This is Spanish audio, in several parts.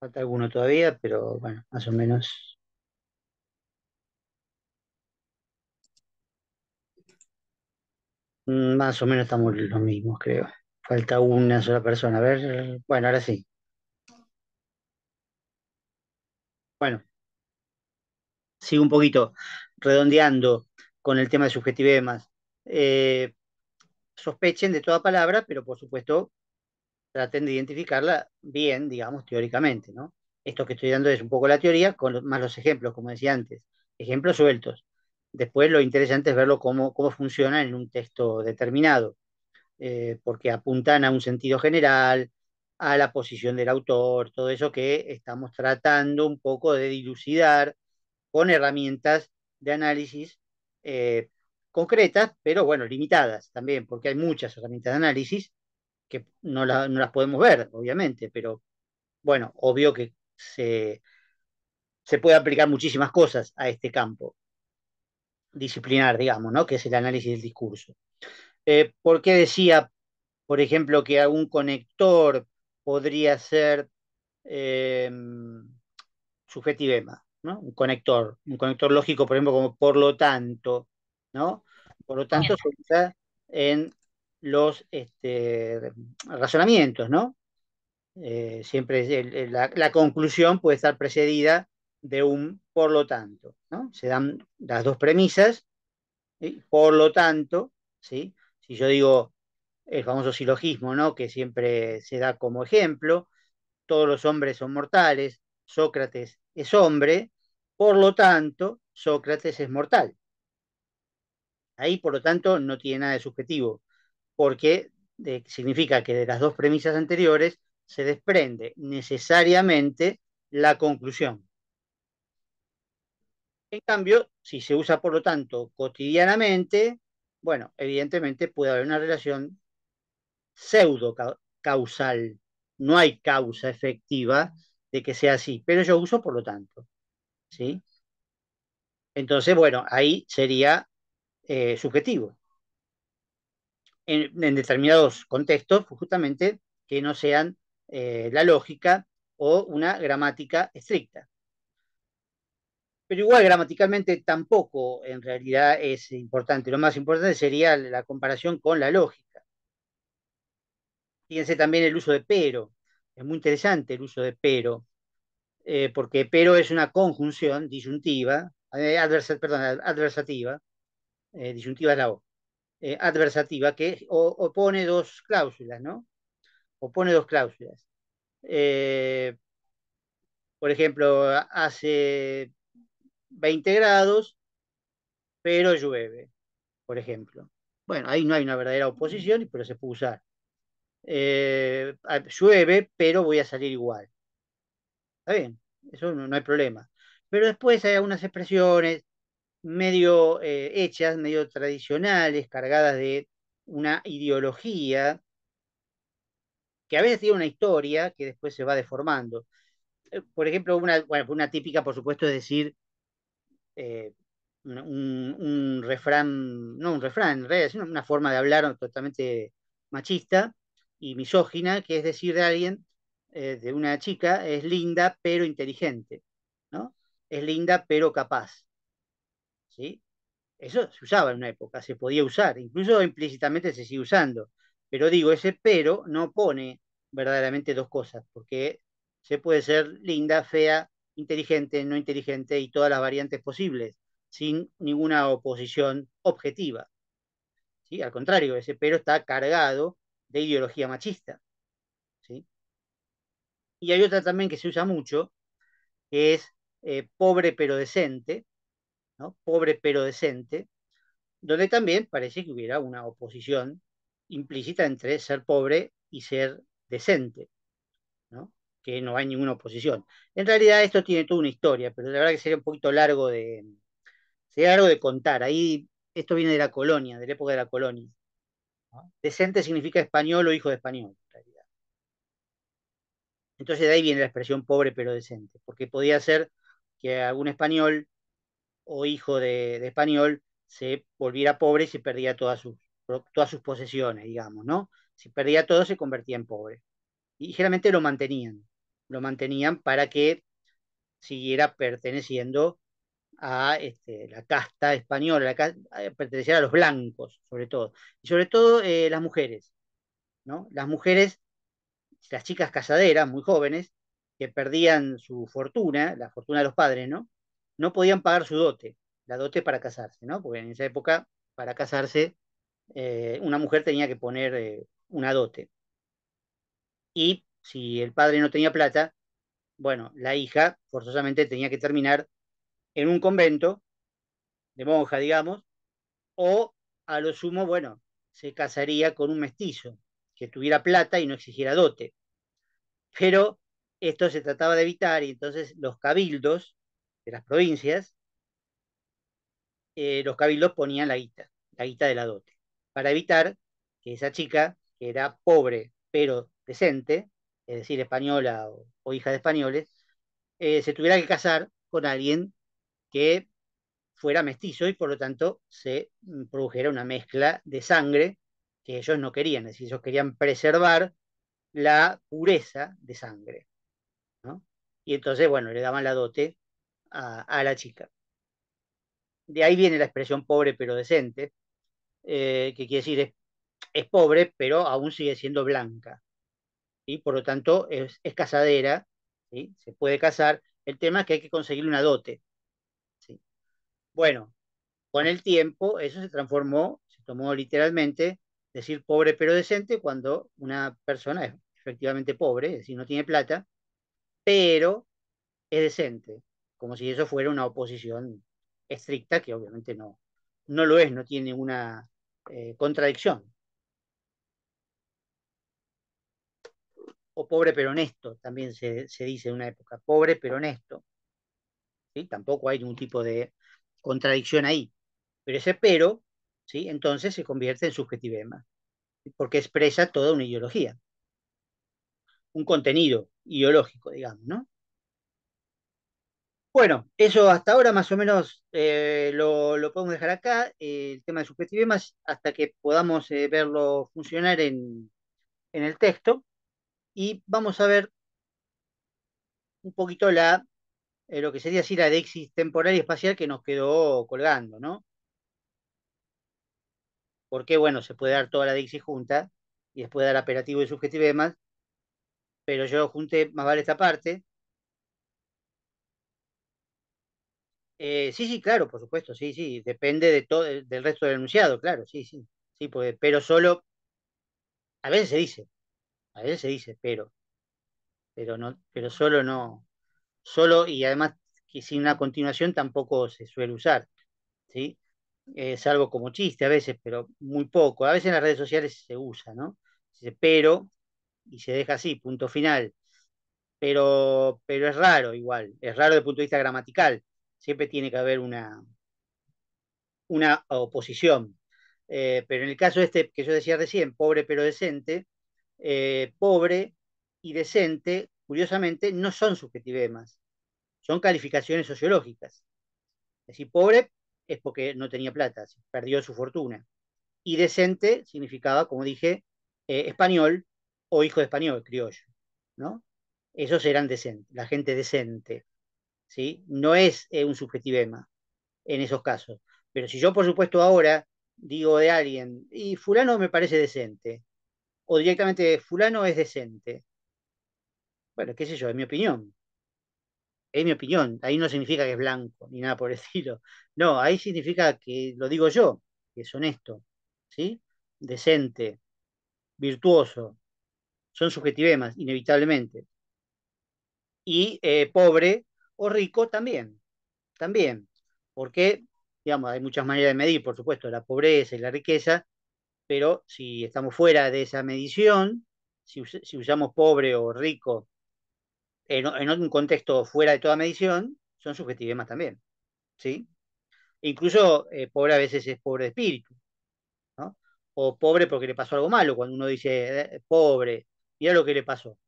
Falta alguno todavía, pero bueno, más o menos. Mm, más o menos estamos los mismos, creo. Falta una sola persona. A ver, bueno, ahora sí. Bueno, sigo un poquito redondeando con el tema de subjetivemas. Eh, sospechen de toda palabra, pero por supuesto traten de identificarla bien, digamos, teóricamente, ¿no? Esto que estoy dando es un poco la teoría, con más los ejemplos, como decía antes, ejemplos sueltos. Después lo interesante es verlo cómo, cómo funciona en un texto determinado, eh, porque apuntan a un sentido general, a la posición del autor, todo eso que estamos tratando un poco de dilucidar con herramientas de análisis eh, concretas, pero bueno, limitadas también, porque hay muchas herramientas de análisis que no, las podemos ver, obviamente, pero bueno, obvio que se, se puede aplicar muchísimas cosas a este campo disciplinar, digamos, que es el análisis del discurso. Eh, ¿Por qué decía, por ejemplo, que algún conector podría ser eh, subjetivema? ¿no? Un conector, un conector lógico, por ejemplo, como por lo tanto, ¿no? Por lo tanto, se usa en los este, razonamientos, ¿no? Eh, siempre la, conclusión puede estar precedida de un por lo tanto, ¿no? Se dan las dos premisas, por lo tanto, ¿sí? Si yo digo el famoso silogismo, ¿no? Que siempre se da como ejemplo, todos los hombres son mortales, Sócrates es hombre, por lo tanto, Sócrates es mortal. Ahí, por lo tanto, no tiene nada de subjetivo porque eh, significa que de las dos premisas anteriores se desprende necesariamente la conclusión. En cambio, si se usa, por lo tanto, cotidianamente, bueno, evidentemente puede haber una relación pseudo causal. No hay causa efectiva de que sea así, pero yo uso por lo tanto. ¿Sí? Entonces, bueno, ahí sería eh, subjetivo en, determinados contextos, pues, justamente que no sean eh, la lógica o una gramática estricta. Pero igual gramaticalmente tampoco en realidad es importante. Lo más importante sería la comparación con la lógica. Fíjense también el uso de pero. Es muy interesante el uso de pero, eh, porque pero es una conjunción disyuntiva, eh, perdón, adversativa, disyuntiva es la O. Eh, adversativa que opone dos cláusulas, ¿no? Opone dos cláusulas. Eh, por ejemplo, hace 20 grados, pero llueve, por ejemplo. Bueno, ahí no hay una verdadera oposición, pero se puede usar. Eh, llueve, pero voy a salir igual. Está bien, eso no hay problema. Pero después hay algunas expresiones medio eh, hechas, medio tradicionales, cargadas de una ideología, que a veces tiene una historia que después se va deformando. Eh, por ejemplo, una, típica, por supuesto, es decir, eh, un, refrán, no un refrán, en realidad, una forma de hablar totalmente machista y misógina, que es decir de alguien, de una chica, es linda pero inteligente, ¿no? Es linda pero capaz. Eso se usaba en una época, se podía usar, incluso implícitamente se sigue usando. Pero digo, ese pero no pone verdaderamente dos cosas, porque se puede ser linda, fea, inteligente, no inteligente y todas las variantes posibles, sin ninguna oposición objetiva. Al contrario, ese pero está cargado de ideología machista. Y hay otra también que se usa mucho, que es eh, pobre pero decente, pobre pero decente, donde también parece que hubiera una oposición implícita entre ser pobre y ser decente, que no hay ninguna oposición. En realidad esto tiene toda una historia, pero la verdad que sería un poquito largo de, sería largo de contar. Ahí esto viene de la colonia, de la época de la colonia. Decente significa español o hijo de español, en realidad. Entonces de ahí viene la expresión pobre pero decente, porque podía ser que algún español o hijo de, español se volviera pobre y se perdía todas sus, todas sus posesiones, digamos, ¿no? Si perdía todo se convertía en pobre. Y generalmente lo mantenían, lo mantenían para que siguiera perteneciendo a este, la casta española, perteneciera a los blancos, sobre todo. Y sobre todo eh, las mujeres, ¿no? Las mujeres, las chicas casaderas, muy jóvenes, que perdían su fortuna, la fortuna de los padres, ¿no? no podían pagar su dote, la dote para casarse, ¿no? Porque en esa época, para casarse, eh, una mujer tenía que poner eh, una dote. Y si el padre no tenía plata, bueno, la hija forzosamente tenía que terminar en un convento de monja, digamos, o a lo sumo, bueno, se casaría con un mestizo que tuviera plata y no exigiera dote. Pero esto se trataba de evitar y entonces los cabildos las provincias, eh, los cabildos ponían la guita, la guita de la dote, para evitar que esa chica, que era pobre pero decente, es decir, española o, hija de españoles, eh, se tuviera que casar con alguien que fuera mestizo y por lo tanto se mm, produjera una mezcla de sangre que ellos no querían, es decir, ellos querían preservar la pureza de sangre. Y entonces, bueno, le daban la dote a, la chica. De ahí viene la expresión pobre pero decente, eh, que quiere decir es, pobre pero aún sigue siendo blanca. y Por lo tanto, es, casadera, se puede casar. El tema es que hay que conseguir una dote. Bueno, con el tiempo eso se transformó, se tomó literalmente decir pobre pero decente cuando una persona es efectivamente pobre, es decir, no tiene plata, pero es decente como si eso fuera una oposición estricta, que obviamente no, no lo es, no tiene una eh, contradicción. O pobre pero honesto, también se, dice en una época, pobre pero honesto. ¿sí? Tampoco hay ningún tipo de contradicción ahí. Pero ese pero, ¿sí? entonces se convierte en subjetivema, porque expresa toda una ideología, un contenido ideológico, digamos, ¿no? Bueno, eso hasta ahora más o menos eh, lo, podemos dejar acá, eh, el tema de subjetivemas, hasta que podamos eh, verlo funcionar en, el texto. Y vamos a ver un poquito la, lo que sería así la dexis temporal y espacial que nos quedó colgando, ¿no? Porque, bueno, se puede dar toda la dexis junta y después dar aperativo y subjetivemas, pero yo junté más vale esta parte Eh, sí, sí, claro, por supuesto, sí, sí, depende de todo, del resto del enunciado, claro, sí, sí, sí, pues, pero solo, a veces se dice, a veces se dice, pero, pero no, pero solo no, solo y además que sin una continuación tampoco se suele usar, ¿sí? es salvo como chiste a veces, pero muy poco, a veces en las redes sociales se usa, ¿no? Se pero, y se deja así, punto final, pero, pero es raro igual, es raro desde el punto de vista gramatical siempre tiene que haber una, una oposición. Eh, pero en el caso este que yo decía recién, pobre pero decente, eh, pobre y decente, curiosamente, no son subjetivemas, son calificaciones sociológicas. Es decir, pobre es porque no tenía plata, perdió su fortuna. Y decente significaba, como dije, eh, español o hijo de español, criollo. ¿no? Esos eran decentes, la gente decente. ¿sí? No es eh, un subjetivema en esos casos. Pero si yo, por supuesto, ahora digo de alguien, y fulano me parece decente, o directamente fulano es decente, bueno, qué sé yo, es mi opinión. Es mi opinión. Ahí no significa que es blanco, ni nada por el estilo. No, ahí significa que lo digo yo, que es honesto, ¿sí? Decente, virtuoso. Son subjetivemas, inevitablemente. Y eh, pobre, o rico también, también, porque, digamos, hay muchas maneras de medir, por supuesto, la pobreza y la riqueza, pero si estamos fuera de esa medición, si, usamos pobre o rico en, un contexto fuera de toda medición, son subjetivismas también, ¿sí? Incluso eh, pobre a veces es pobre de espíritu, O pobre porque le pasó algo malo, cuando uno dice, eh, pobre, mira lo que le pasó.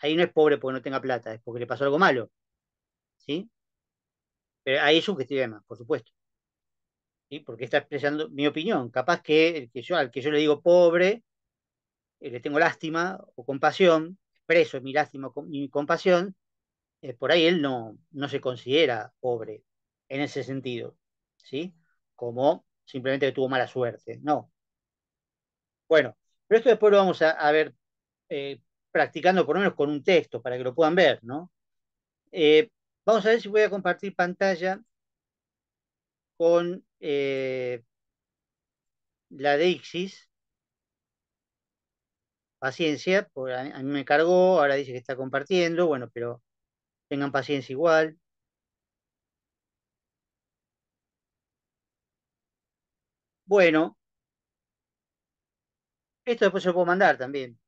Ahí no es pobre porque no tenga plata, es porque le pasó algo malo. ¿sí? Pero ahí es más, por supuesto. ¿sí? Porque está expresando mi opinión. Capaz que, que yo, al que yo le digo pobre, eh, le tengo lástima o compasión, expreso mi lástima y mi compasión, eh, por ahí él no, no se considera pobre en ese sentido, ¿sí? Como simplemente tuvo mala suerte, no. Bueno, pero esto después lo vamos a, ver eh, practicando por lo menos con un texto para que lo puedan ver, ¿no? Vamos a ver si voy a compartir pantalla con eh, la de Ixis. Paciencia, a, mí me cargó, ahora dice que está compartiendo, bueno, pero tengan paciencia igual. Bueno, esto después se lo puedo mandar también.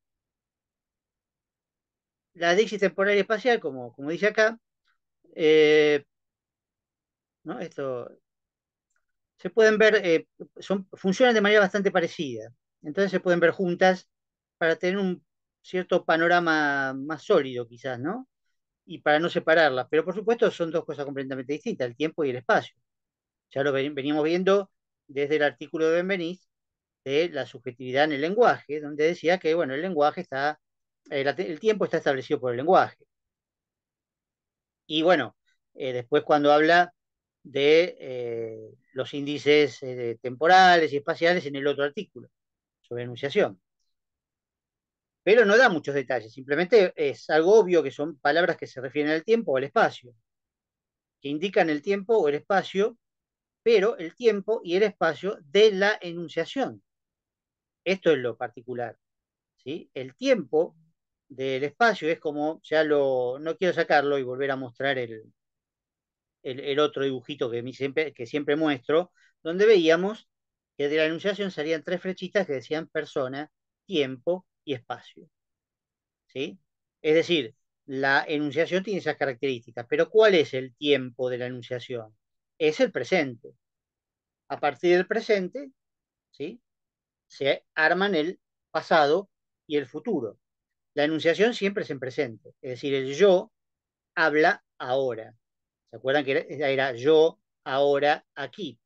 La Dixie temporal y espacial, como, como dice acá, eh, ¿no? Esto, se pueden ver, eh, son, funcionan de manera bastante parecida. Entonces se pueden ver juntas para tener un cierto panorama más sólido quizás, ¿no? Y para no separarlas. Pero por supuesto son dos cosas completamente distintas, el tiempo y el espacio. Ya lo veníamos viendo desde el artículo de Benvenís de la subjetividad en el lenguaje, donde decía que, bueno, el lenguaje está, eh, el tiempo está establecido por el lenguaje. Y bueno, eh, después cuando habla de eh, los índices eh, temporales y espaciales en el otro artículo, sobre enunciación. Pero no da muchos detalles, simplemente es algo obvio que son palabras que se refieren al tiempo o al espacio, que indican el tiempo o el espacio, pero el tiempo y el espacio de la enunciación. Esto es lo particular. ¿sí? El tiempo del espacio, es como, ya lo, no quiero sacarlo y volver a mostrar el, el, otro dibujito que, mi siempre, que siempre muestro, donde veíamos que de la enunciación salían tres flechitas que decían persona, tiempo y espacio. ¿Sí? Es decir, la enunciación tiene esas características, pero ¿cuál es el tiempo de la enunciación? Es el presente. A partir del presente, ¿sí? Se arman el pasado y el futuro. La enunciación siempre es en presente, es decir, el yo habla ahora. ¿Se acuerdan que era, yo ahora aquí?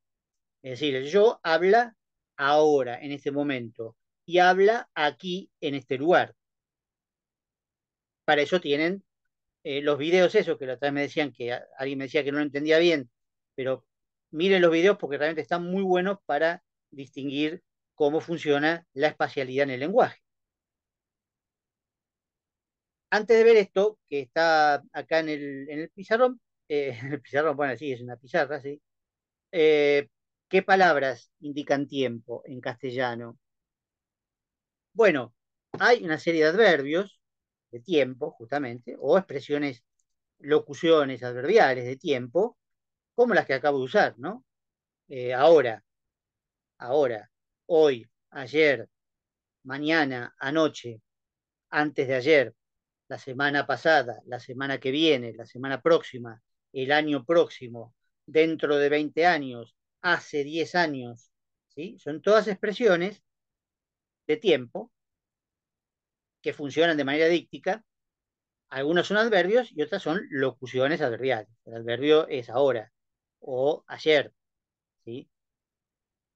Es decir, el yo habla ahora, en este momento, y habla aquí, en este lugar. Para eso tienen eh, los videos, esos que la otra vez me decían que alguien me decía que no lo entendía bien, pero miren los videos porque realmente están muy buenos para distinguir cómo funciona la espacialidad en el lenguaje antes de ver esto, que está acá en el, pizarrón, eh, en el pizarrón, bueno, sí, es una pizarra, sí. Eh, ¿Qué palabras indican tiempo en castellano? Bueno, hay una serie de adverbios de tiempo, justamente, o expresiones, locuciones adverbiales de tiempo, como las que acabo de usar, ¿no? Eh, ahora, ahora, hoy, ayer, mañana, anoche, antes de ayer, la semana pasada, la semana que viene, la semana próxima, el año próximo, dentro de 20 años, hace 10 años, ¿sí? Son todas expresiones de tiempo que funcionan de manera díctica. Algunas son adverbios y otras son locuciones adverbiales. El adverbio es ahora o ayer, ¿sí?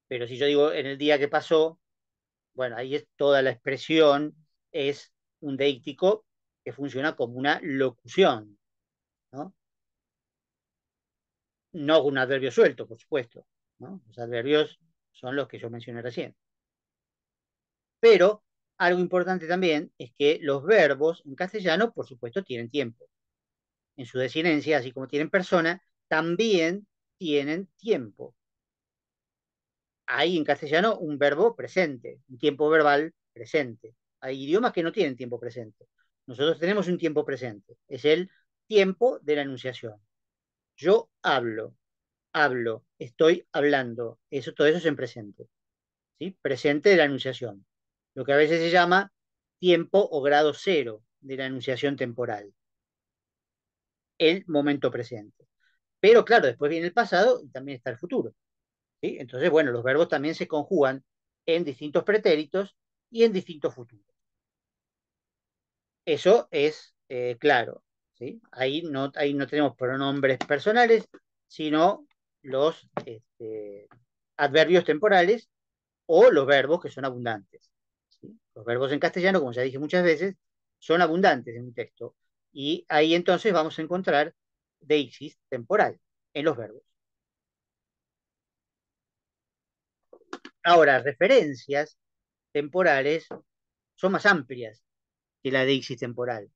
Pero si yo digo en el día que pasó, bueno, ahí es toda la expresión es un deíctico que funciona como una locución, ¿no? No un adverbio suelto, por supuesto, Los adverbios son los que yo mencioné recién. Pero algo importante también es que los verbos en castellano, por supuesto, tienen tiempo. En su desinencia, así como tienen persona, también tienen tiempo. Hay en castellano un verbo presente, un tiempo verbal presente. Hay idiomas que no tienen tiempo presente. Nosotros tenemos un tiempo presente, es el tiempo de la enunciación. Yo hablo, hablo, estoy hablando, eso, todo eso es en presente, ¿sí? presente de la enunciación, lo que a veces se llama tiempo o grado cero de la enunciación temporal, el momento presente. Pero claro, después viene el pasado y también está el futuro. ¿sí? Entonces, bueno, los verbos también se conjugan en distintos pretéritos y en distintos futuros. Eso es eh, claro. ¿sí? Ahí, no, ahí no tenemos pronombres personales, sino los este, adverbios temporales o los verbos que son abundantes. Los verbos en castellano, como ya dije muchas veces, son abundantes en un texto. Y ahí entonces vamos a encontrar deixis temporal en los verbos. Ahora, referencias temporales son más amplias la deixis temporal.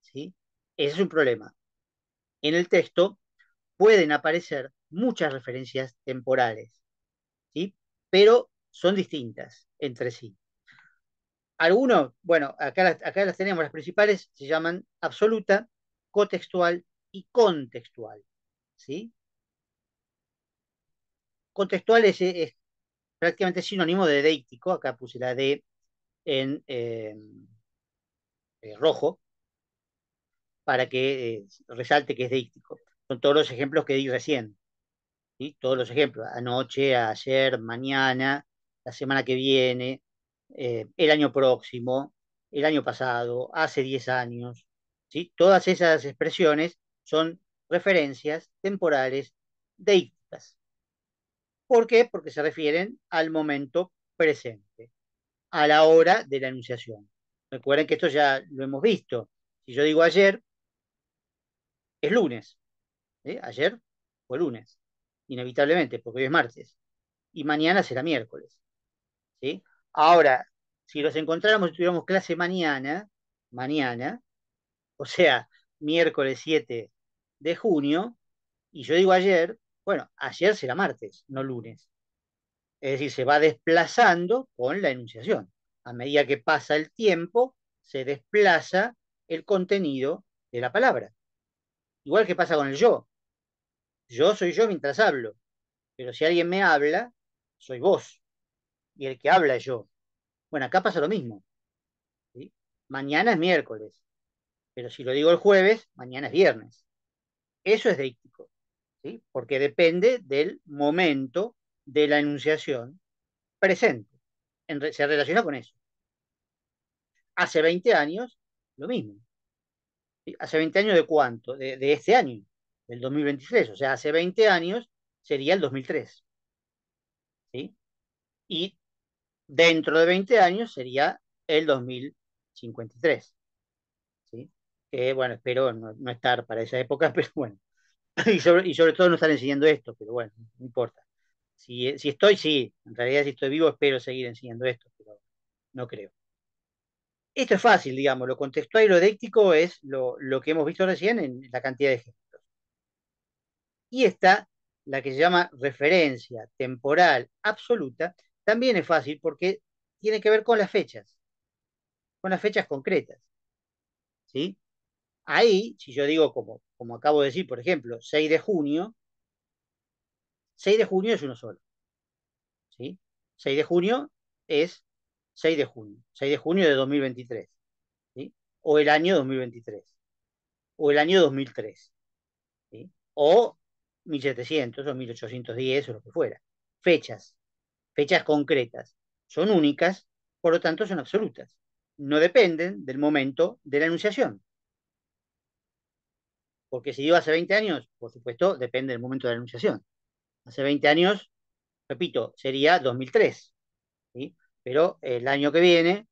¿sí? Ese es un problema. En el texto pueden aparecer muchas referencias temporales, ¿sí? pero son distintas entre sí. Algunos, bueno, acá las, acá las tenemos, las principales se llaman absoluta, cotextual y contextual. ¿sí? Contextual es, prácticamente sinónimo de deítico, acá puse la D en, eh, eh, rojo para que eh, resalte que es deístico. Son todos los ejemplos que di recién. ¿sí? Todos los ejemplos. Anoche, ayer, mañana, la semana que viene, eh, el año próximo, el año pasado, hace 10 años. ¿sí? Todas esas expresiones son referencias temporales deísticas. ¿Por qué? Porque se refieren al momento presente, a la hora de la enunciación. Recuerden que esto ya lo hemos visto. Si yo digo ayer, es lunes. Ayer fue lunes, inevitablemente, porque hoy es martes. Y mañana será miércoles. ¿sí? Ahora, si los encontráramos, y tuviéramos clase mañana, mañana, o sea, miércoles 7 de junio, y yo digo ayer, bueno, ayer será martes, no lunes. Es decir, se va desplazando con la enunciación a medida que pasa el tiempo, se desplaza el contenido de la palabra. Igual que pasa con el yo. Yo soy yo mientras hablo, pero si alguien me habla, soy vos. Y el que habla es yo. Bueno, acá pasa lo mismo. Mañana es miércoles, pero si lo digo el jueves, mañana es viernes. Eso es deíctico, ¿sí? porque depende del momento de la enunciación presente se relaciona con eso. Hace 20 años, lo mismo. ¿Hace 20 años de cuánto? De, este año, del 2023. O sea, hace 20 años sería el 2003. ¿Sí? Y dentro de 20 años sería el 2053. ¿Sí? Que bueno, espero no, estar para esa época, pero bueno. Y y sobre todo no estar enseñando esto, pero bueno, no importa. Eh, si, estoy, sí. En realidad, si estoy vivo, espero seguir enseñando esto, pero no creo. Esto es fácil, digamos. Lo contextual y lo déctico es lo, que hemos visto recién en la cantidad de ejemplos. Y esta, la que se llama referencia temporal absoluta, también es fácil porque tiene que ver con las fechas, con las fechas concretas. ¿Sí? Ahí, si yo digo, como, como acabo de decir, por ejemplo, 6 de junio, 6 de junio es uno solo. ¿Sí? 6 de junio es 6 de junio. 6 de junio de 2023. O el año 2023. O el año 2003. O 1700 o 1810 o lo que fuera. Fechas. Fechas concretas. Son únicas, por lo tanto son absolutas. No dependen del momento de la enunciación. Porque si digo hace 20 años, por supuesto, depende del momento de la enunciación hace 20 años, repito, sería 2003. ¿sí? Pero el año que viene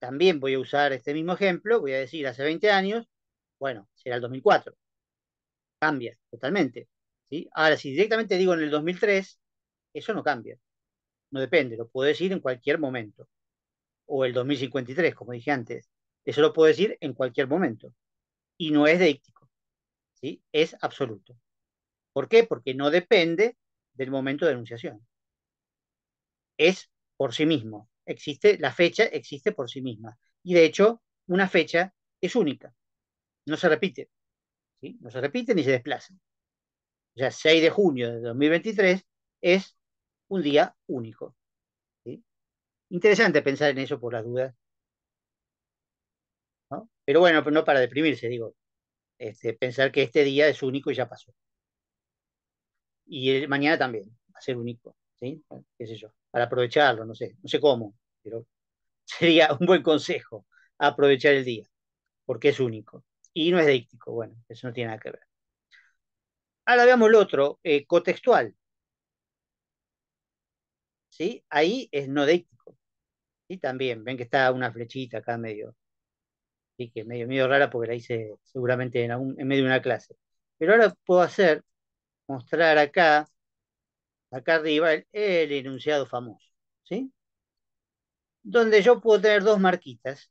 también voy a usar este mismo ejemplo, voy a decir hace 20 años, bueno, será el 2004. Cambia totalmente. ¿sí? Ahora, si directamente digo en el 2003, eso no cambia. No depende, lo puedo decir en cualquier momento. O el 2053, como dije antes. Eso lo puedo decir en cualquier momento. Y no es deíctico. ¿sí? Es absoluto. ¿Por qué? Porque no depende del momento de anunciación. Es por sí mismo. Existe, la fecha existe por sí misma. Y de hecho, una fecha es única. No se repite. No se repite ni se desplaza. O sea, 6 de junio de 2023 es un día único. Interesante pensar en eso por las dudas. Pero bueno, no para deprimirse, digo. Este, pensar que este día es único y ya pasó y mañana también va a ser único, ¿sí? ¿Qué sé yo? Para aprovecharlo, no sé, no sé cómo, pero sería un buen consejo aprovechar el día, porque es único y no es déctico, bueno, eso no tiene nada que ver. Ahora veamos el otro, eh, ¿Sí? Ahí es no déctico. Y también, ven que está una flechita acá medio, ¿sí? que medio, medio rara porque la hice seguramente en medio de una clase. Pero ahora puedo hacer mostrar acá, acá arriba, el, enunciado famoso, ¿sí? Donde yo puedo tener dos marquitas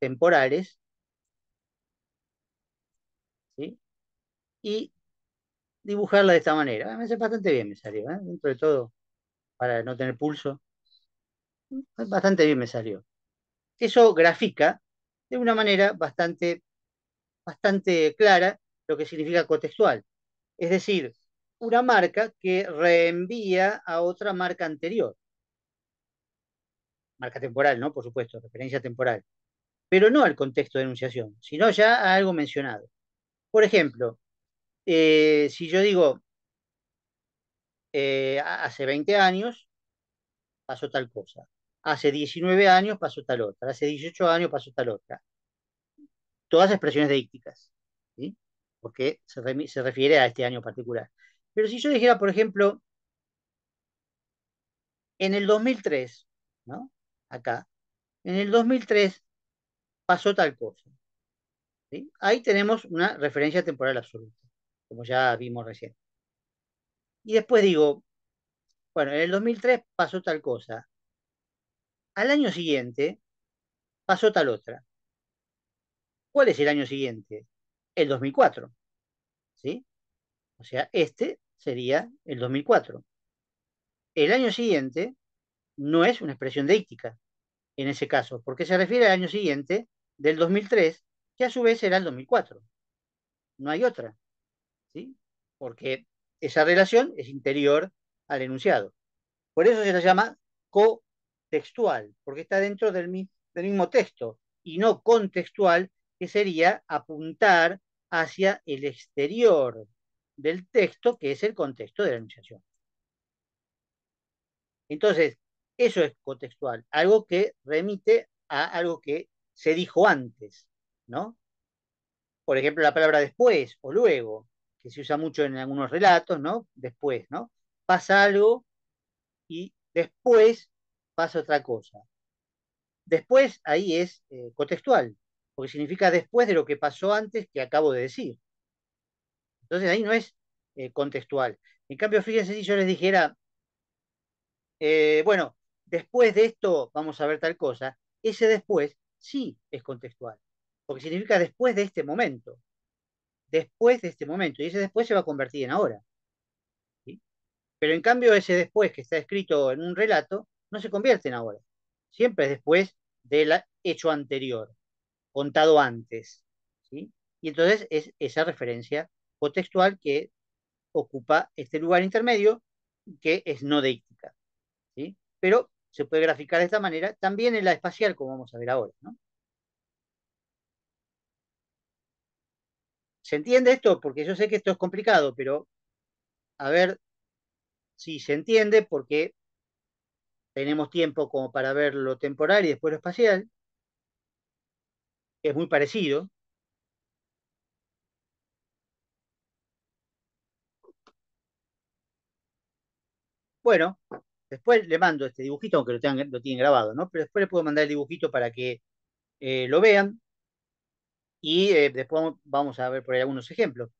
temporales, ¿sí? Y dibujarla de esta manera. Ah, me hace bastante bien, me salió, ¿eh? dentro de todo, para no tener pulso. Bastante bien me salió. Eso grafica de una manera bastante, bastante clara lo que significa contextual. Es decir, una marca que reenvía a otra marca anterior. Marca temporal, ¿no? Por supuesto, referencia temporal. Pero no al contexto de enunciación, sino ya a algo mencionado. Por ejemplo, eh, si yo digo, eh, hace 20 años pasó tal cosa, hace 19 años pasó tal otra, hace 18 años pasó tal otra. Todas expresiones deícticas porque se, refiere a este año particular. Pero si yo dijera, por ejemplo, en el 2003, ¿no? Acá, en el 2003 pasó tal cosa. Ahí tenemos una referencia temporal absoluta, como ya vimos recién. Y después digo, bueno, en el 2003 pasó tal cosa. Al año siguiente pasó tal otra. ¿Cuál es el año siguiente? el 2004. ¿Sí? O sea, este sería el 2004. El año siguiente no es una expresión de ítica en ese caso, porque se refiere al año siguiente del 2003, que a su vez era el 2004. No hay otra, ¿sí? Porque esa relación es interior al enunciado. Por eso se la llama cotextual, porque está dentro del mismo texto, y no contextual, que sería apuntar hacia el exterior del texto, que es el contexto de la anunciación Entonces, eso es contextual, algo que remite a algo que se dijo antes, ¿no? Por ejemplo, la palabra después o luego, que se usa mucho en algunos relatos, ¿no? Después, ¿no? Pasa algo y después pasa otra cosa. Después ahí es eh, contextual, porque significa después de lo que pasó antes que acabo de decir. Entonces ahí no es eh, contextual. En cambio, fíjense si yo les dijera, eh, bueno, después de esto vamos a ver tal cosa, ese después sí es contextual, porque significa después de este momento, después de este momento, y ese después se va a convertir en ahora. Pero en cambio, ese después que está escrito en un relato no se convierte en ahora, siempre es después del hecho anterior contado antes. ¿sí? Y entonces es esa referencia contextual que ocupa este lugar intermedio que es no deíctica. ¿sí? Pero se puede graficar de esta manera también en la espacial, como vamos a ver ahora. ¿Se entiende esto? Porque yo sé que esto es complicado, pero a ver si se entiende porque tenemos tiempo como para ver lo temporal y después lo espacial es muy parecido. Bueno, después le mando este dibujito, aunque lo, tengan, tienen grabado, ¿no? Pero después le puedo mandar el dibujito para que eh, lo vean. Y eh, después vamos a ver por ahí algunos ejemplos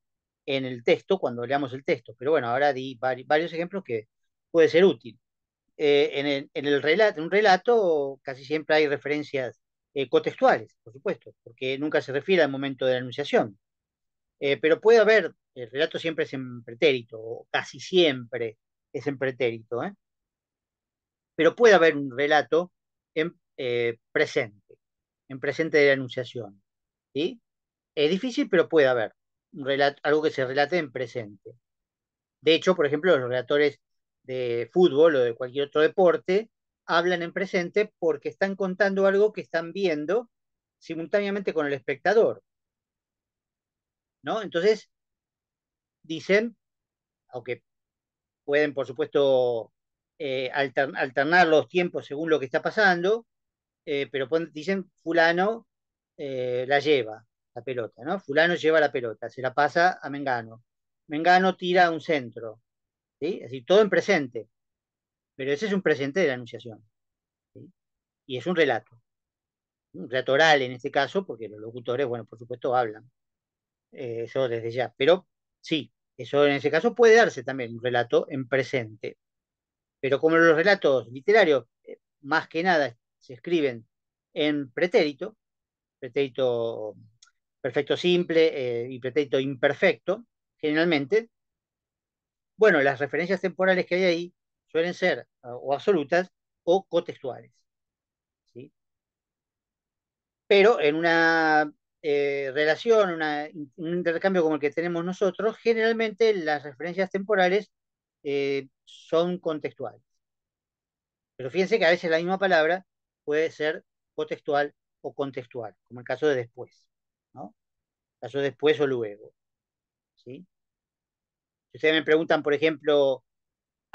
en el texto, cuando leamos el texto. Pero bueno, ahora di varios ejemplos que puede ser útil. Eh, en, el, relato, en un relato casi siempre hay referencias eh, contextuales, por supuesto, porque nunca se refiere al momento de la anunciación. Eh, pero puede haber, el relato siempre es en pretérito, o casi siempre es en pretérito, ¿eh? pero puede haber un relato en presente, en presente de la anunciación. ¿sí? Es difícil, pero puede haber un relato, algo que se relate en presente. De hecho, por ejemplo, los relatores de fútbol o de cualquier otro deporte hablan en presente porque están contando algo que están viendo simultáneamente con el espectador. ¿No? Entonces, dicen, aunque pueden, por supuesto, eh, alternar los tiempos según lo que está pasando, eh, pero dicen, fulano eh, la lleva, la pelota, ¿no? Fulano lleva la pelota, se la pasa a Mengano. Mengano tira un centro, ¿sí? Así, todo en presente. Pero ese es un presente de la Anunciación. Y es un relato. Un relato oral en este caso, porque los locutores, bueno, por supuesto, hablan. Eh, eso desde ya. Pero sí, eso en ese caso puede darse también un relato en presente. Pero como los relatos literarios, eh, más que nada, se escriben en pretérito, pretérito perfecto simple eh, y pretérito imperfecto, generalmente, bueno, las referencias temporales que hay ahí Suelen ser ah, o absolutas o contextuales ¿sí? Pero en una eh, relación, una, un intercambio como el que tenemos nosotros, generalmente las referencias temporales eh, son contextuales. Pero fíjense que a veces la misma palabra puede ser contextual o contextual, como el caso de después, ¿no? El caso de después o luego, ¿sí? Si ustedes me preguntan, por ejemplo,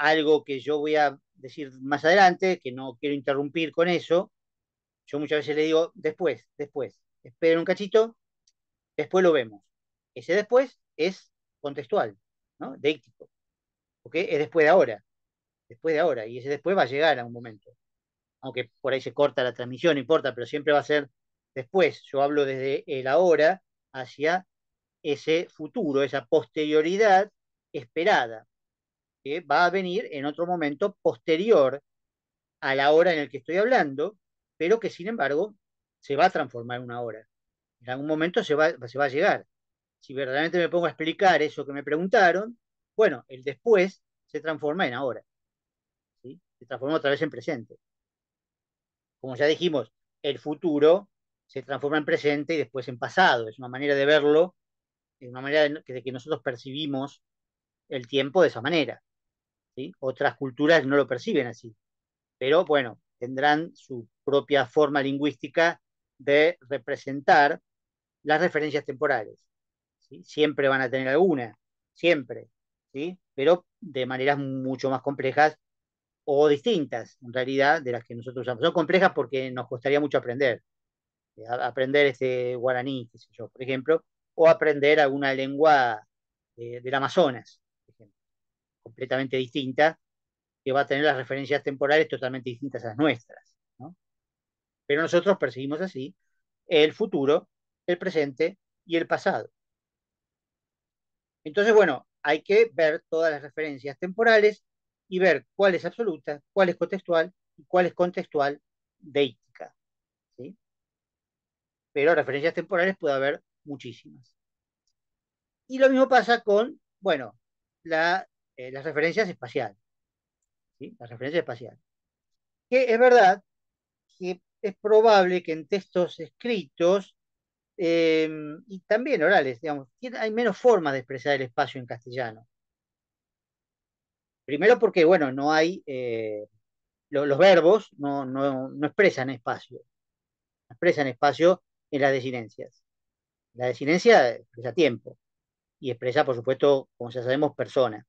algo que yo voy a decir más adelante, que no quiero interrumpir con eso. Yo muchas veces le digo, después, después, esperen un cachito, después lo vemos. Ese después es contextual, ¿no? Deíctico. ¿Ok? Es después de ahora. Después de ahora. Y ese después va a llegar a un momento. Aunque por ahí se corta la transmisión, no importa, pero siempre va a ser después. Yo hablo desde el ahora hacia ese futuro, esa posterioridad esperada que va a venir en otro momento posterior a la hora en la que estoy hablando, pero que sin embargo se va a transformar en una hora. En algún momento se va, se va a llegar. Si verdaderamente me pongo a explicar eso que me preguntaron, bueno, el después se transforma en ahora. Se transforma otra vez en presente. Como ya dijimos, el futuro se transforma en presente y después en pasado. Es una manera de verlo, es una manera de que nosotros percibimos el tiempo de esa manera. Otras culturas no lo perciben así, pero bueno, tendrán su propia forma lingüística de representar las referencias temporales. Siempre van a tener alguna, siempre, ¿sí? pero de maneras mucho más complejas o distintas, en realidad, de las que nosotros usamos. Son complejas porque nos costaría mucho aprender. aprender este guaraní, yo, por ejemplo, o aprender alguna lengua eh, del Amazonas, completamente distinta, que va a tener las referencias temporales totalmente distintas a las nuestras. Pero nosotros percibimos así el futuro, el presente y el pasado. Entonces, bueno, hay que ver todas las referencias temporales y ver cuál es absoluta, cuál es contextual y cuál es contextual deítica. ¿sí? Pero referencias temporales puede haber muchísimas. Y lo mismo pasa con, bueno, la eh, las referencias espaciales. ¿sí? Las referencias espaciales. Que es verdad que es probable que en textos escritos em, y también orales, digamos, hay menos formas de expresar el espacio en castellano. Primero porque, bueno, no hay, eh, los verbos no, no, expresan espacio, expresan espacio en las desinencias. La desinencia expresa tiempo y expresa, por supuesto, como ya sabemos, personas.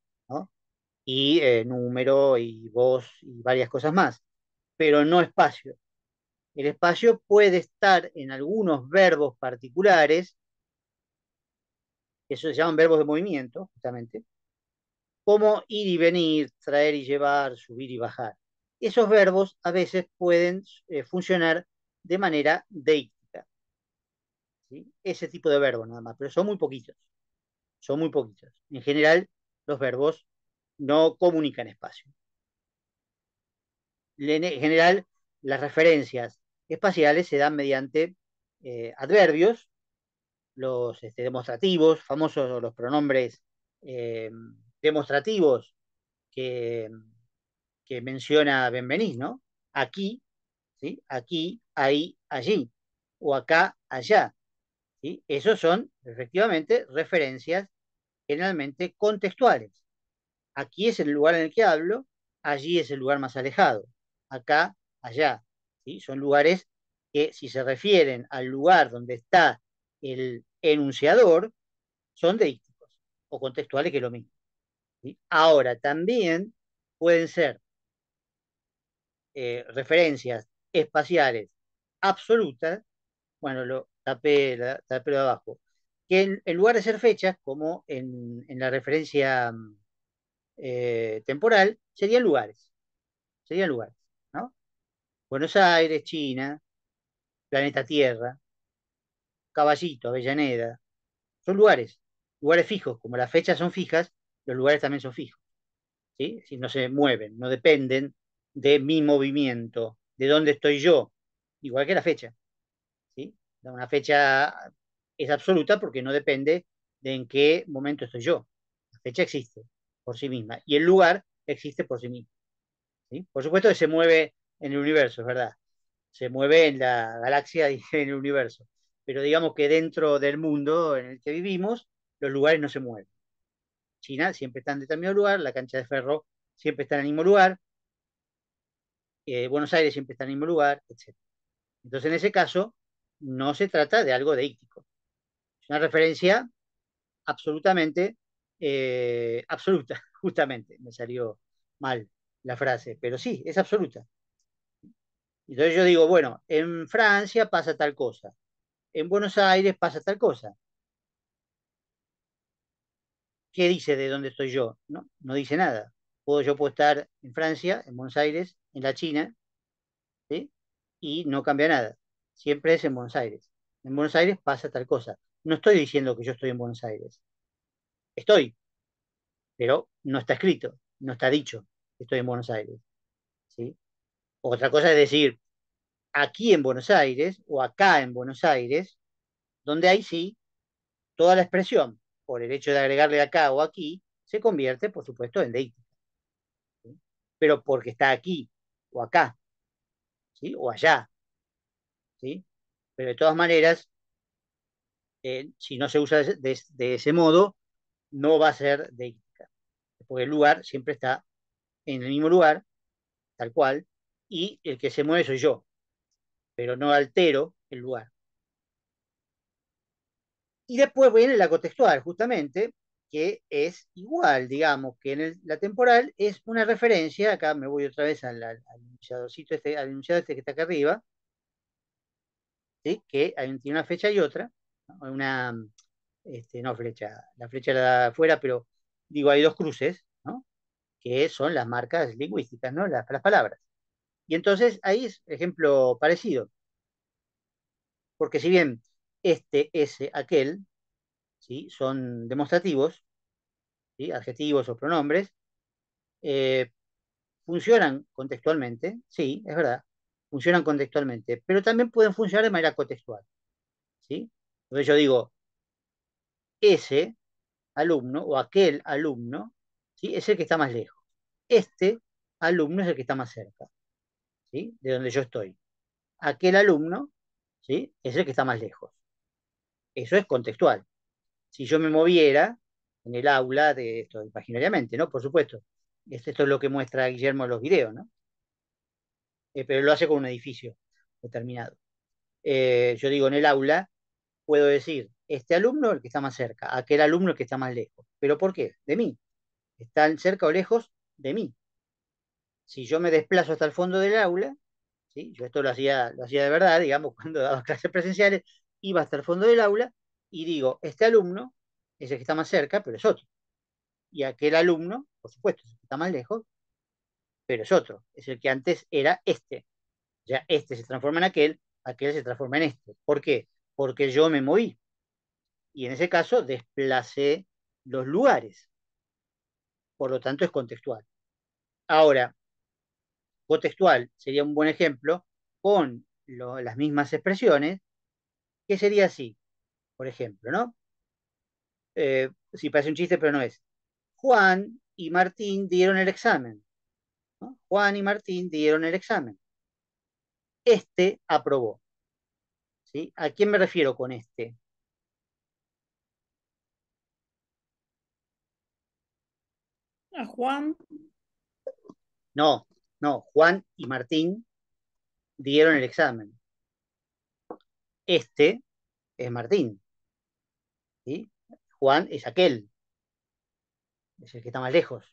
Y eh, número y voz y varias cosas más, pero no espacio. El espacio puede estar en algunos verbos particulares, que se llaman verbos de movimiento, justamente, como ir y venir, traer y llevar, subir y bajar. Esos verbos a veces pueden eh, funcionar de manera deíctica. Ese tipo de verbos nada más, pero son muy poquitos. Son muy poquitos. En general, los verbos no comunican espacio. En general, las referencias espaciales se dan mediante eh, adverbios, los este, demostrativos, famosos los pronombres em, demostrativos que, que menciona Benvenís, ¿no? Aquí, ¿sí? Aquí, ahí, allí, o acá, allá. ¿sí? Esos son, efectivamente, referencias generalmente contextuales. Aquí es el lugar en el que hablo, allí es el lugar más alejado, acá, allá. ¿sí? Son lugares que si se refieren al lugar donde está el enunciador, son deísticos o contextuales que es lo mismo. Ahora, también pueden ser eh, referencias espaciales absolutas, bueno, lo tapé, la, tapé abajo, que en, lugar de ser fechas, como en, la referencia eh, temporal, serían lugares. Serían lugares, ¿no? Buenos Aires, China, planeta Tierra, Caballito, Avellaneda. Son lugares, lugares fijos. Como las fechas son fijas, los lugares también son fijos. ¿sí? Si no se mueven, no dependen de mi movimiento, de dónde estoy yo, igual que la fecha. ¿sí? Una fecha es absoluta porque no depende de en qué momento estoy yo. La fecha existe por sí misma y el lugar existe por sí mismo. Por supuesto que se mueve en el universo, es verdad. Se mueve en la galaxia y en el universo. Pero digamos que dentro del mundo en el que vivimos, los lugares no se mueven. China siempre está en determinado lugar, la cancha de ferro siempre está en el mismo lugar, eh, Buenos Aires siempre está en el mismo lugar, etc. Entonces, en ese caso, no se trata de algo de íctico. Una referencia absolutamente, eh, absoluta, justamente, me salió mal la frase, pero sí, es absoluta. Entonces yo digo, bueno, en Francia pasa tal cosa, en Buenos Aires pasa tal cosa. ¿Qué dice de dónde estoy yo? No, no dice nada. Puedo, yo puedo estar en Francia, en Buenos Aires, en la China, ¿sí? y no cambia nada. Siempre es en Buenos Aires. En Buenos Aires pasa tal cosa no estoy diciendo que yo estoy en Buenos Aires. Estoy, pero no está escrito, no está dicho que estoy en Buenos Aires. ¿sí? Otra cosa es decir, aquí en Buenos Aires o acá en Buenos Aires, donde hay sí, toda la expresión, por el hecho de agregarle acá o aquí, se convierte, por supuesto, en deito. Pero porque está aquí o acá, ¿sí? o allá. ¿sí? Pero de todas maneras, si no se usa de, ese modo, no va a ser de índica. porque el lugar siempre está en el mismo lugar, tal cual, y el que se mueve soy yo, pero no altero el lugar. Y después viene la contextual, justamente, que es igual, digamos, que en la temporal es una referencia, acá me voy otra vez al, al, este, enunciado este que está acá arriba, ¿sí? que tiene una fecha y otra, una este, no flecha, la flecha la da afuera, pero digo, hay dos cruces, ¿no? Que son las marcas lingüísticas, ¿no? Las, palabras. Y entonces ahí es ejemplo parecido. Porque si bien este, ese, aquel, ¿sí? Son demostrativos, Adjetivos o pronombres, eh, funcionan contextualmente, sí, es verdad, funcionan contextualmente, pero también pueden funcionar de manera contextual, ¿sí? Entonces yo digo, ese alumno o aquel alumno ¿sí? es el que está más lejos. Este alumno es el que está más cerca, ¿sí? de donde yo estoy. Aquel alumno ¿sí? es el que está más lejos. Eso es contextual. Si yo me moviera en el aula de esto, imaginariamente, ¿no? Por supuesto. Este, esto, es lo que muestra Guillermo en los videos, ¿no? Eh, pero lo hace con un edificio determinado. Eh, yo digo en el aula, puedo decir este alumno el que está más cerca, aquel alumno el que está más lejos. ¿Pero por qué? De mí. Están cerca o lejos de mí. Si yo me desplazo hasta el fondo del aula, yo esto lo hacía, lo hacía de verdad, digamos, cuando daba clases presenciales, iba hasta el fondo del aula y digo, este alumno es el que está más cerca, pero es otro. Y aquel alumno, por supuesto, el que está más lejos, pero es otro. Es el que antes era este. Ya este se transforma en aquel, aquel se transforma en este. ¿Por qué? porque yo me moví. Y en ese caso desplacé los lugares. Por lo tanto, es contextual. Ahora, contextual sería un buen ejemplo con las mismas expresiones, que sería así, por ejemplo, ¿no? Eh, si parece un chiste, pero no es. Juan y Martín dieron el examen. Juan y Martín dieron el examen. Este aprobó. ¿A quién me refiero con este? ¿A Juan? No, no, Juan y Martín dieron el examen. Este es Martín. ¿sí? Juan es aquel. Es el que está más lejos.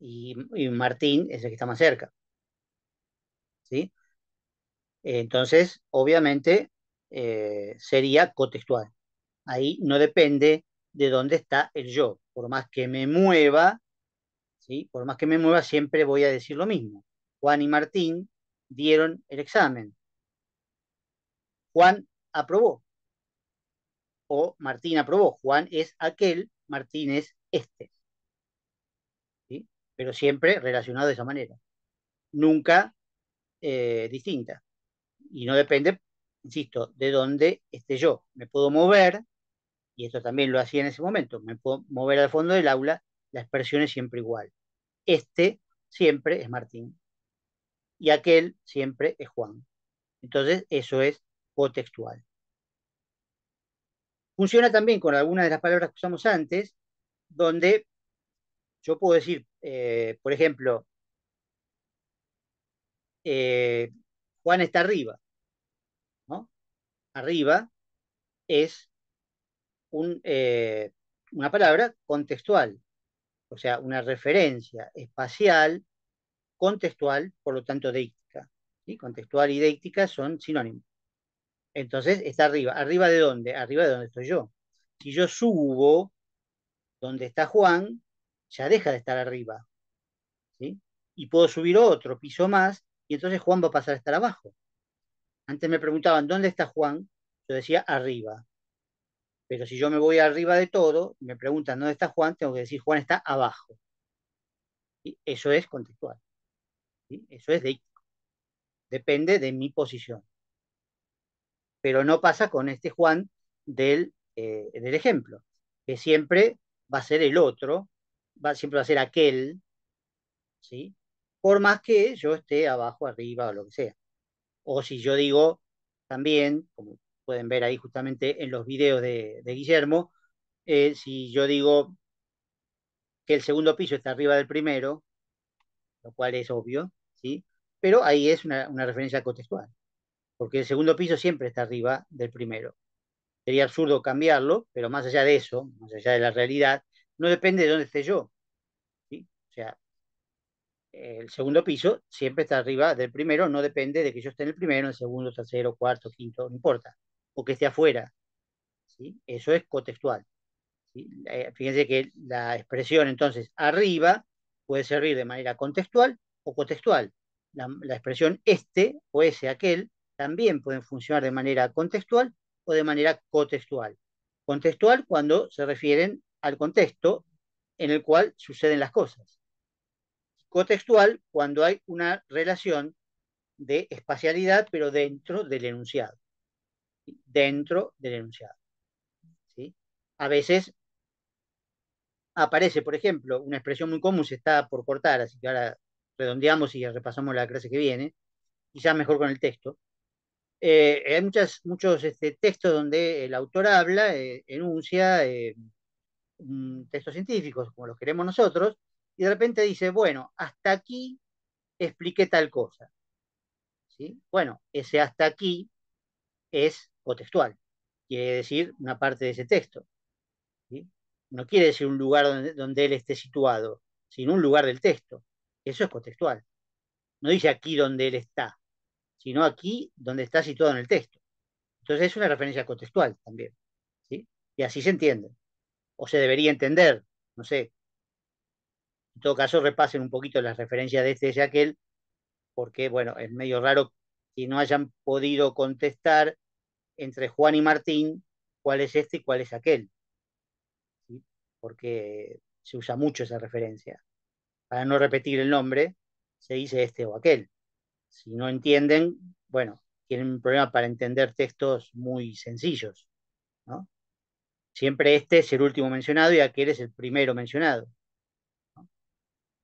Y, y Martín es el que está más cerca. ¿sí? Entonces, obviamente, eh, sería contextual. Ahí no depende de dónde está el yo. Por más que me mueva, ¿sí? por más que me mueva, siempre voy a decir lo mismo. Juan y Martín dieron el examen. Juan aprobó. O Martín aprobó. Juan es aquel, Martín es este. ¿Sí? Pero siempre relacionado de esa manera. Nunca eh, distinta y no depende, insisto, de dónde esté yo. Me puedo mover, y esto también lo hacía en ese momento, me puedo mover al fondo del aula, la expresión es siempre igual. Este siempre es Martín y aquel siempre es Juan. Entonces, eso es contextual Funciona también con algunas de las palabras que usamos antes, donde yo puedo decir, eh, por ejemplo, eh, Juan está arriba. ¿no? Arriba es eh, una palabra contextual, o sea, una referencia espacial, contextual, por lo tanto, deíctica. Contextual y deíctica son sinónimos. Entonces, está arriba. ¿Arriba de dónde? Arriba de donde estoy yo. Si yo subo donde está Juan, ya deja de estar arriba. ¿sí? Y puedo subir otro piso más y entonces Juan va a pasar a estar abajo. Antes me preguntaban, ¿dónde está Juan? Yo decía, arriba. Pero si yo me voy arriba de todo, me preguntan, ¿dónde está Juan? Tengo que decir, Juan está abajo. Eso es contextual. Eso es de... Depende de mi posición. Pero no pasa con este Juan del, eh, del ejemplo, que siempre va a ser el otro, va, siempre va a ser aquel, ¿sí? por más que yo esté abajo, arriba o lo que sea. O si yo digo también, como pueden ver ahí justamente en los videos de, Guillermo, eh, si yo digo que el segundo piso está arriba del primero, lo cual es obvio, ¿sí? Pero ahí es una, referencia contextual, porque el segundo piso siempre está arriba del primero. Sería absurdo cambiarlo, pero más allá de eso, más allá de la realidad, no depende de dónde esté yo. ¿sí? O sea, el segundo piso siempre está arriba del primero, no depende de que yo esté en el primero, en el segundo, tercero, cuarto, quinto, no importa, o que esté afuera. Eso es contextual. Eh, fíjense que la expresión entonces arriba puede servir de manera contextual o contextual. La, la expresión este o ese, aquel, también pueden funcionar de manera contextual o de manera cotextual. Contextual cuando se refieren al contexto en el cual suceden las cosas cotextual cuando hay una relación de espacialidad, pero dentro del enunciado. Dentro del enunciado. ¿sí? A veces aparece, por ejemplo, una expresión muy común, se está por cortar, así que ahora redondeamos y repasamos la clase que viene, quizás mejor con el texto. Eh, hay muchas, muchos este, textos donde el autor habla, eh, enuncia eh, mm, textos científicos, como los queremos nosotros, y de repente dice, bueno, hasta aquí expliqué tal cosa. ¿Sí? Bueno, ese hasta aquí es contextual quiere decir una parte de ese texto. No quiere decir un lugar donde, donde él esté situado, sino un lugar del texto. Eso es contextual. No dice aquí donde él está, sino aquí donde está situado en el texto. Entonces es una referencia contextual también. ¿sí? Y así se entiende. O se debería entender, no sé, en todo caso, repasen un poquito las referencias de este y aquel, porque, bueno, es medio raro que no hayan podido contestar entre Juan y Martín cuál es este y cuál es aquel. Porque se usa mucho esa referencia. Para no repetir el nombre, se dice este o aquel. Si no entienden, bueno, tienen un problema para entender textos muy sencillos. ¿no? Siempre este es el último mencionado y aquel es el primero mencionado.